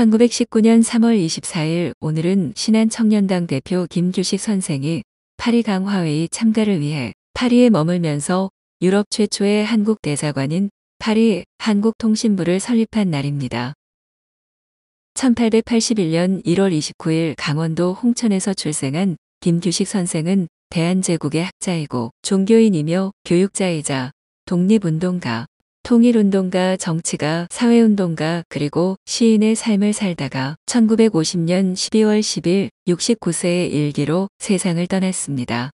1919년 3월 24일 오늘은 신한청년당 대표 김규식 선생이 파리 강화회의 참가를 위해 파리에 머물면서 유럽 최초의 한국 대사관인 파리 한국통신부를 설립한 날입니다. 1881년 1월 29일 강원도 홍천에서 출생한 김규식 선생은 대한제국의 학자이고 종교인이며 교육자이자 독립운동가, 통일운동가 정치가 사회운동가 그리고 시인의 삶을 살다가 1950년 12월 10일 69세의 일기로 세상을 떠났습니다.